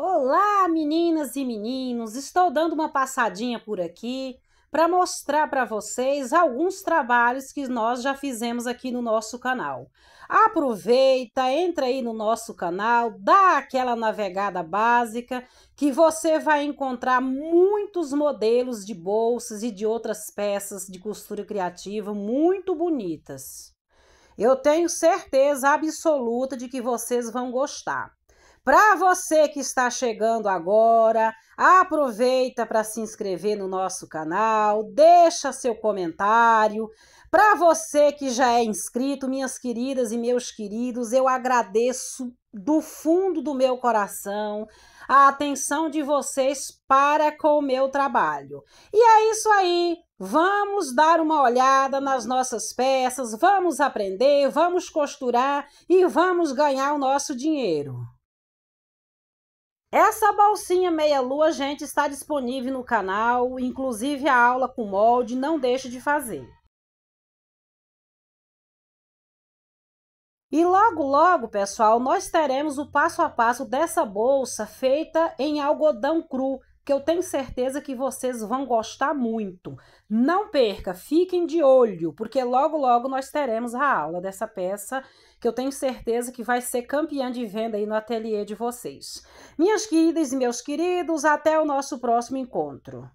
Olá, meninas e meninos! Estou dando uma passadinha por aqui para mostrar para vocês alguns trabalhos que nós já fizemos aqui no nosso canal. Aproveita, entra aí no nosso canal, dá aquela navegada básica que você vai encontrar muitos modelos de bolsas e de outras peças de costura criativa muito bonitas. Eu tenho certeza absoluta de que vocês vão gostar. Para você que está chegando agora, aproveita para se inscrever no nosso canal, deixa seu comentário. Para você que já é inscrito, minhas queridas e meus queridos, eu agradeço do fundo do meu coração a atenção de vocês para com o meu trabalho. E é isso aí. Vamos dar uma olhada nas nossas peças, vamos aprender, vamos costurar e vamos ganhar o nosso dinheiro. Essa bolsinha meia-lua, gente, está disponível no canal, inclusive a aula com molde, não deixe de fazer. E logo, logo, pessoal, nós teremos o passo a passo dessa bolsa feita em algodão cru, que eu tenho certeza que vocês vão gostar muito. Não perca, fiquem de olho, porque logo logo nós teremos a aula dessa peça que eu tenho certeza que vai ser campeã de venda aí no ateliê de vocês. Minhas queridas e meus queridos, até o nosso próximo encontro.